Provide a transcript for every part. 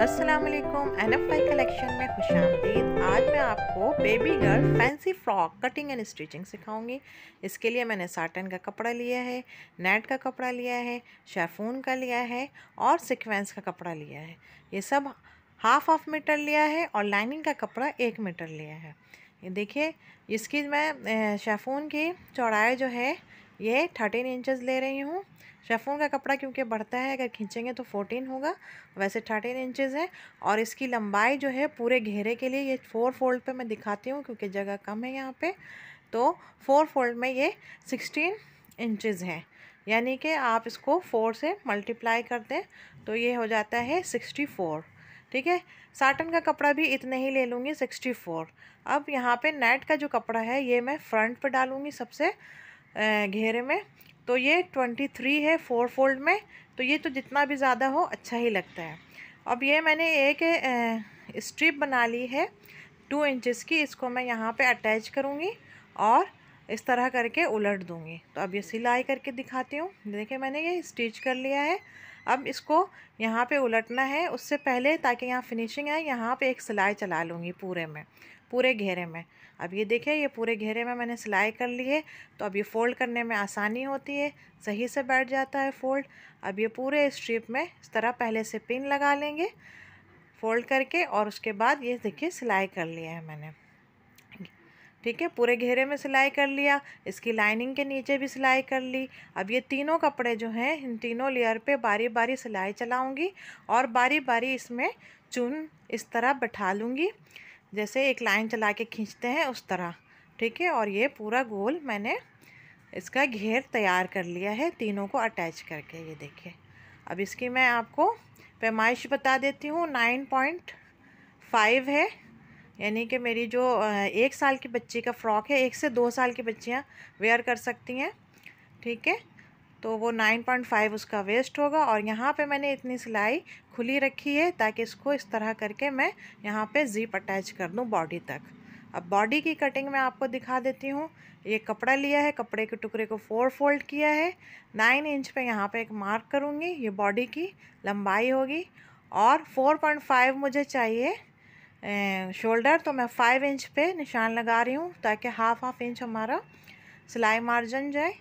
अस्सलाम वालेकुम NFI collection में खुश आमदीद आज मैं आपको baby girl fancy frock cutting and stitching सिखाऊंगी इसके लिए मैंने साटन का कपड़ा लिया है नेट का कपड़ा लिया है शैफून का लिया है और सिक्वेंस का कपड़ा लिया है ये सब हाफ हाफ मीटर लिया है और लाइनिंग का कपड़ा एक मीटर लिया है ये देखिए इसकी मैं शैफून की चौड़ाई जो है ये थर्टीन इंचज़ ले रही हूँ शेफोन का कपड़ा क्योंकि बढ़ता है अगर खींचेंगे तो फोर्टीन होगा वैसे थर्टीन इंचज़ है और इसकी लंबाई जो है पूरे घेरे के लिए ये फोर फोल्ड पे मैं दिखाती हूँ क्योंकि जगह कम है यहाँ पे तो फोर फोल्ड में ये सिक्सटीन इंचज़ हैं यानी कि आप इसको फोर से मल्टीप्लाई कर दें तो ये हो जाता है सिक्सटी फोर ठीक है साटन का कपड़ा भी इतने ही ले लूँगी सिक्सटी फोर अब यहाँ पे नेट का जो कपड़ा है ये मैं फ्रंट पे डालूँगी सबसे घेरे में तो ये ट्वेंटी थ्री है फोर फोल्ड में तो ये तो जितना भी ज़्यादा हो अच्छा ही लगता है अब ये मैंने एक स्ट्रिप बना ली है टू इंचज़ की इसको मैं यहाँ पे अटैच करूँगी और इस तरह करके उलट दूँगी तो अब ये सिलाई करके दिखाती हूँ देखिए मैंने ये स्टिच कर लिया है अब इसको यहाँ पे उलटना है उससे पहले ताकि यहाँ फिनिशिंग है यहाँ पे एक सिलाई चला लूँगी पूरे में पूरे घेरे में अब ये देखें ये पूरे घेरे में मैंने सिलाई कर ली है तो अब ये फ़ोल्ड करने में आसानी होती है सही से बैठ जाता है फ़ोल्ड अब ये पूरे स्ट्रिप में इस तरह पहले से पिन लगा लेंगे फ़ोल्ड करके और उसके बाद ये देखिए सिलाई कर लिया है मैंने ठीक है पूरे घेरे में सिलाई कर लिया इसकी लाइनिंग के नीचे भी सिलाई कर ली अब ये तीनों कपड़े जो हैं इन तीनों लेयर पे बारी बारी सिलाई चलाऊंगी और बारी बारी इसमें चुन इस तरह बैठा लूँगी जैसे एक लाइन चला के खींचते हैं उस तरह ठीक है और ये पूरा गोल मैंने इसका घेर तैयार कर लिया है तीनों को अटैच करके ये देखिए अब इसकी मैं आपको पैमाइश बता देती हूँ नाइन पॉइंट फाइव है यानी कि मेरी जो एक साल की बच्ची का फ़्रॉक है एक से दो साल की बच्चियाँ वेयर कर सकती हैं ठीक है तो वो नाइन पॉइंट फाइव उसका वेस्ट होगा और यहाँ पे मैंने इतनी सिलाई खुली रखी है ताकि इसको इस तरह करके मैं यहाँ पे जीप अटैच कर दूँ बॉडी तक अब बॉडी की कटिंग मैं आपको दिखा देती हूँ ये कपड़ा लिया है कपड़े के टुकड़े को फोर फोल्ड किया है नाइन इंच पे यहाँ पे एक मार्क करूँगी ये बॉडी की लंबाई होगी और फोर पॉइंट फाइव मुझे चाहिए शोल्डर तो मैं फाइव इंच पे निशान लगा रही हूँ ताकि हाफ हाफ इंच हमारा सिलाई मार्जिन जाए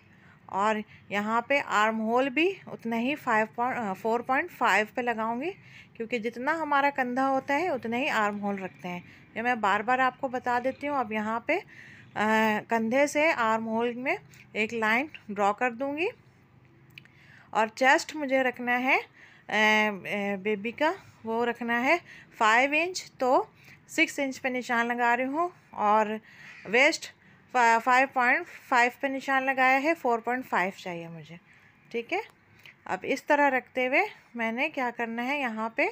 और यहाँ पे आर्म होल भी उतना ही five point four point five पर लगाऊँगी क्योंकि जितना हमारा कंधा होता है उतना ही आर्म होल रखते हैं ये मैं बार बार आपको बता देती हूँ अब यहाँ पे आ, कंधे से आर्म होल में एक लाइन ड्रॉ कर दूँगी और चेस्ट मुझे रखना है बेबी का वो रखना है फाइव इंच तो सिक्स इंच पे निशान लगा रही हूँ और वेस्ट फाइव पॉइंट फाइव पर निशान लगाया है फोर पॉइंट फाइव चाहिए मुझे ठीक है अब इस तरह रखते हुए मैंने क्या करना है यहाँ पे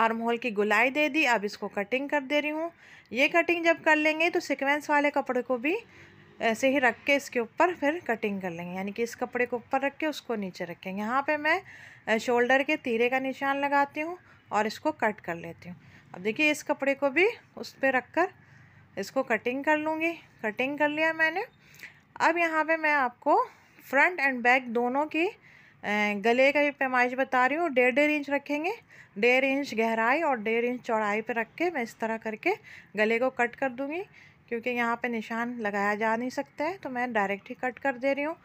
आर्म होल की गुलाई दे दी अब इसको कटिंग कर दे रही हूँ ये कटिंग जब कर लेंगे तो सिक्वेंस वाले कपड़े को भी ऐसे ही रख के इसके ऊपर फिर कटिंग कर लेंगे यानी कि इस कपड़े को ऊपर रख के उसको नीचे रखेंगे यहाँ पे मैं शोल्डर के तीरे का निशान लगाती हूँ और इसको कट कर लेती हूँ अब देखिए इस कपड़े को भी उस पर रख कर इसको कटिंग कर लूँगी कटिंग कर लिया मैंने अब यहाँ पे मैं आपको फ्रंट एंड बैक दोनों की गले का भी पैमाइश बता रही हूँ डेढ़ डेढ़ इंच रखेंगे डेढ़ इंच गहराई और डेढ़ इंच चौड़ाई पे रख के मैं इस तरह करके गले को कट कर दूँगी क्योंकि यहाँ पे निशान लगाया जा नहीं सकता है तो मैं डायरेक्ट ही कट कर दे रही हूँ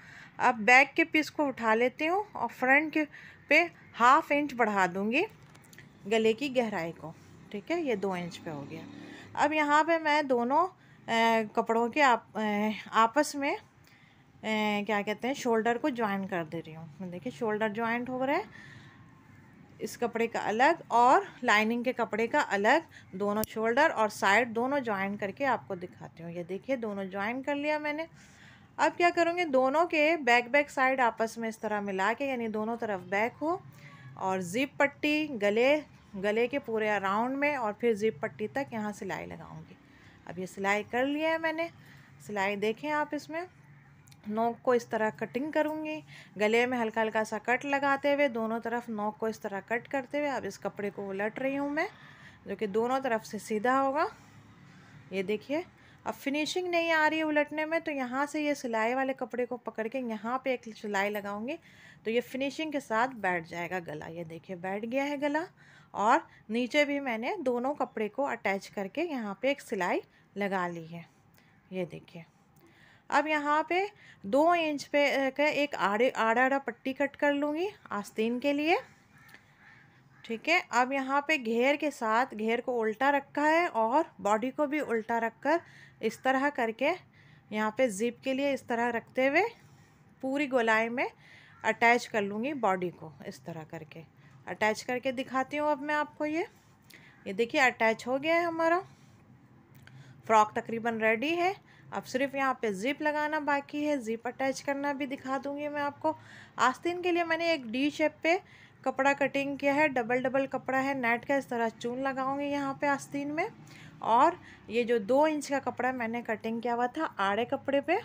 अब बैक के पीस को उठा लेती हूँ और फ्रंट के पे हाफ इंच बढ़ा दूँगी गले की गहराई को ठीक है ये दो इंच पे हो गया अब यहाँ पे मैं दोनों कपड़ों के आप आपस में क्या कहते हैं शोल्डर को ज्वाइन कर दे रही हूँ देखिए शोल्डर ज्वाइंट हो रहा है इस कपड़े का अलग और लाइनिंग के कपड़े का अलग दोनों शोल्डर और साइड दोनों ज्वाइन करके आपको दिखाती हूँ ये देखिए दोनों ज्वाइन कर लिया मैंने अब क्या करूँगी दोनों के बैक बैक साइड आपस में इस तरह मिला के यानी दोनों तरफ बैक हो और जीप पट्टी गले गले के पूरे अराउंड में और फिर ज़िप पट्टी तक यहाँ सिलाई लगाऊंगी अब ये सिलाई कर लिया है मैंने सिलाई देखें आप इसमें नोक को इस तरह कटिंग करूँगी गले में हल्का हल्का सा कट लगाते हुए दोनों तरफ नोक को इस तरह कट करते हुए अब इस कपड़े को उलट रही हूँ मैं जो कि दोनों तरफ से सीधा होगा ये देखिए अब फिनिशिंग नहीं आ रही है उलटने में तो यहाँ से ये सिलाई वाले कपड़े को पकड़ के यहाँ पे एक सिलाई लगाऊंगी तो ये फिनिशिंग के साथ बैठ जाएगा गला ये देखिए बैठ गया है गला और नीचे भी मैंने दोनों कपड़े को अटैच करके यहाँ पे एक सिलाई लगा ली है ये देखिए अब यहाँ पे दो इंच पे का एक आड़े आड़ा आड़ा पट्टी कट कर लूँगी आस्तीन के लिए ठीक है अब यहाँ पे घेर के साथ घेर को उल्टा रखा है और बॉडी को भी उल्टा रख कर इस तरह करके यहाँ पे जिप के लिए इस तरह रखते हुए पूरी गोलाई में अटैच कर लूँगी बॉडी को इस तरह करके अटैच करके दिखाती हूँ अब मैं आपको ये ये देखिए अटैच हो गया है हमारा फ्रॉक तकरीबन रेडी है अब सिर्फ यहाँ पे ज़िप लगाना बाकी है ज़िप अटैच करना भी दिखा दूँगी मैं आपको आस्तीन के लिए मैंने एक डी शेप पे कपड़ा कटिंग किया है डबल डबल कपड़ा है नेट का इस तरह चून लगाऊँगी यहाँ पे आस्तीन में और ये जो दो इंच का कपड़ा मैंने कटिंग किया हुआ था आड़े कपड़े पे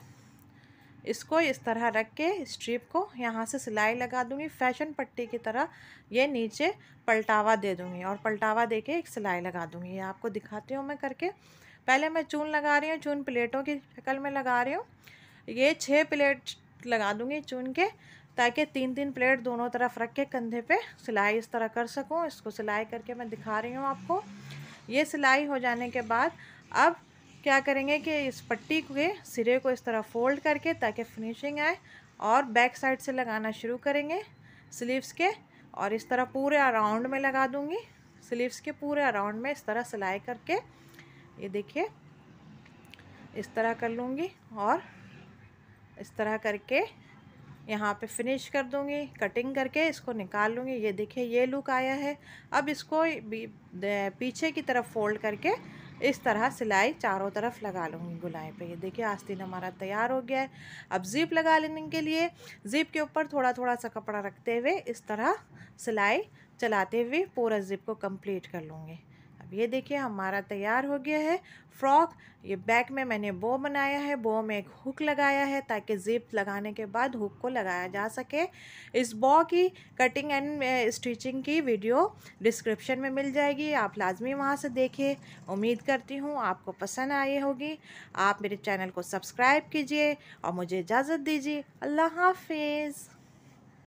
इसको इस तरह रख के स्ट्रिप को यहाँ से सिलाई लगा दूँगी फैशन पट्टी की तरह ये नीचे पलटावा दे दूँगी और पलटावा दे के एक सिलाई लगा दूँगी ये आपको दिखाती हूँ मैं करके पहले मैं चून लगा रही हूँ चून प्लेटों की शक्ल में लगा रही हूँ ये छः प्लेट लगा दूँगी चून के ताकि तीन तीन प्लेट दोनों तरफ रख के कंधे पर सिलाई इस तरह कर सकूँ इसको सिलाई करके मैं दिखा रही हूँ आपको ये सिलाई हो जाने के बाद अब क्या करेंगे कि इस पट्टी के सिरे को इस तरह फोल्ड करके ताकि फिनिशिंग आए और बैक साइड से लगाना शुरू करेंगे स्लीव्स के और इस तरह पूरे अराउंड में लगा दूंगी स्लीव्स के पूरे अराउंड में इस तरह सिलाई करके ये देखिए इस तरह कर लूँगी और इस तरह करके यहाँ पे फिनिश कर दूँगी कटिंग करके इसको निकाल लूँगी ये देखिए ये लुक आया है अब इसको पीछे की तरफ फोल्ड करके इस तरह सिलाई चारों तरफ लगा लूँगी गुलाई पे ये देखिए आस्तीन हमारा तैयार हो गया है अब ज़िप लगा लेने के लिए ज़िप के ऊपर थोड़ा थोड़ा सा कपड़ा रखते हुए इस तरह सिलाई चलाते हुए पूरा ज़िप को कंप्लीट कर लूँगी अब ये देखिए हमारा तैयार हो गया है फ्रॉक ये बैक में मैंने बो बनाया है बो में एक हुक लगाया है ताकि ज़िप लगाने के बाद हुक को लगाया जा सके इस बो की कटिंग एंड स्टिचिंग की वीडियो डिस्क्रिप्शन में मिल जाएगी आप लाजमी वहाँ से देखें उम्मीद करती हूँ आपको पसंद आई होगी आप मेरे चैनल को सब्सक्राइब कीजिए और मुझे इजाज़त दीजिए अल्लाह हाफिज़